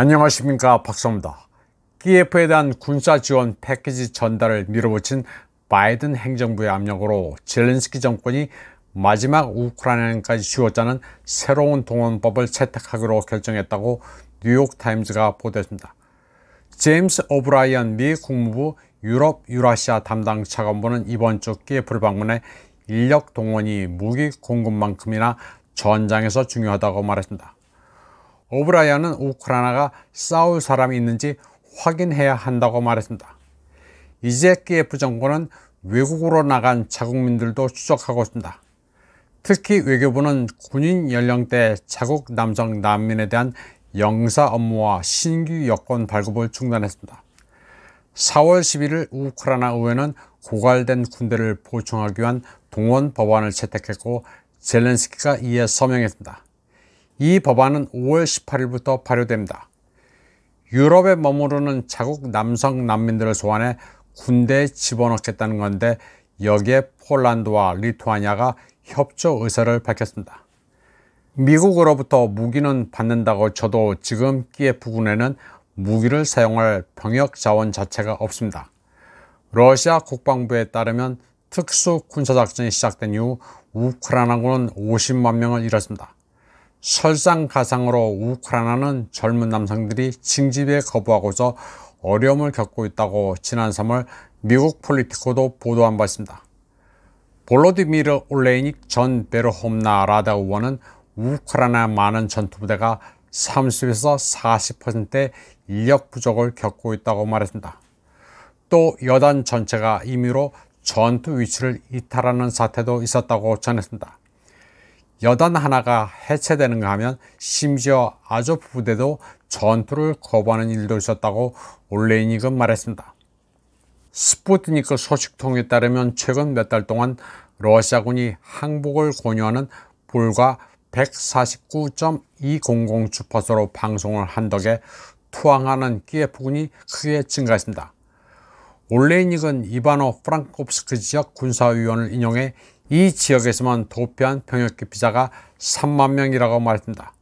안녕하십니까 박성입니다. KF에 대한 군사 지원 패키지 전달을 밀어붙인 바이든 행정부의 압력으로 젤렌스키 정권이 마지막 우크라이나까지 쥐어짜는 새로운 동원법을 채택하기로 결정했다고 뉴욕타임즈가 보도했습니다. 제임스 오브라이언 미 국무부 유럽 유라시아 담당 차관보는 이번 주 KF를 방문해 인력 동원이 무기 공급만큼이나 전장에서 중요하다고 말했습니다. 오브라이언은 우크라이나가 싸울 사람이 있는지 확인해야 한다고 말했습니다. 이제 키예프 정부는 외국으로 나간 자국민들도 추적하고 있습니다. 특히 외교부는 군인 연령대 자국 남성 난민에 대한 영사 업무와 신규 여권 발급을 중단했습니다. 4월 11일 우크라이나 의회는 고갈된 군대를 보충하기 위한 동원 법안을 채택했고 젤렌스키가 이에 서명했습니다. 이 법안은 5월 18일부터 발효됩니다. 유럽에 머무르는 자국 남성 난민들을 소환해 군대에 집어넣겠다는 건데 여기에 폴란드와 리투아니아가 협조 의사를 밝혔습니다. 미국으로부터 무기는 받는다고 쳐도 지금 키예프군에는 무기를 사용할 병역 자원 자체가 없습니다. 러시아 국방부에 따르면 특수 군사작전이 시작된 이후 우크라이나군은 50만 명을 잃었습니다. 설상가상으로 우크라이나는 젊은 남성들이 징집에 거부하고서 어려움을 겪고 있다고 지난 3월 미국 폴리티코도 보도한 바 있습니다. 볼로디미르 올레이닉 전 베르홈나 라다 의원은 우크라이나 많은 전투부대가 30에서 40%의 인력 부족을 겪고 있다고 말했습니다. 또 여단 전체가 임의로 전투 위치를 이탈하는 사태도 있었다고 전했습니다. 여단 하나가 해체되는가 하면 심지어 아조프 부대도 전투를 거부하는 일도 있었다고 올레이닉은 그 말했습니다. 스푸트니크 소식통에 따르면 최근 몇 달 동안 러시아군이 항복을 권유하는 불과 149.200 주파수로 방송을 한 덕에 투항하는 키예프군이 크게 증가했습니다. 올레이닉은 이바노 프랑코프스크 지역 군사위원을 인용해 이 지역에서만 도피한 병역기 피자가 3만 명이라고 말했습니다.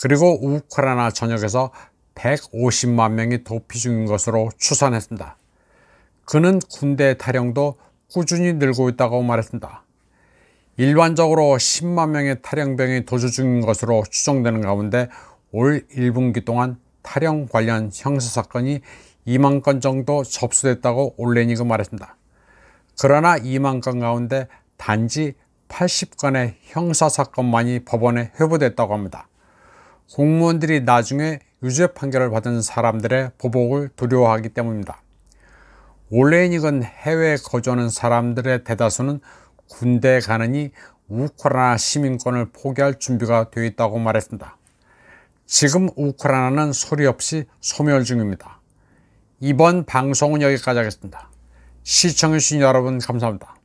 그리고 우크라이나 전역에서 150만 명이 도피 중인 것으로 추산했습니다. 그는 군대 탈영도 꾸준히 늘고 있다고 말했습니다. 일반적으로 10만 명의 탈영병이 도주 중인 것으로 추정되는 가운데 올 1분기 동안 탈영 관련 형사사건이 2만 건 정도 접수됐다고 올레닉은 말했습니다. 그러나 2만 건 가운데 단지 80건의 형사사건만이 법원에 회부됐다고 합니다. 공무원들이 나중에 유죄 판결을 받은 사람들의 보복을 두려워하기 때문입니다. 원래인이건 해외에 거주하는 사람들의 대다수는 군대에 가느니 우크라이나 시민권을 포기할 준비가 되어 있다고 말했습니다. 지금 우크라이나는 소리 없이 소멸 중입니다. 이번 방송은 여기까지 하겠습니다. 시청해주신 여러분 감사합니다.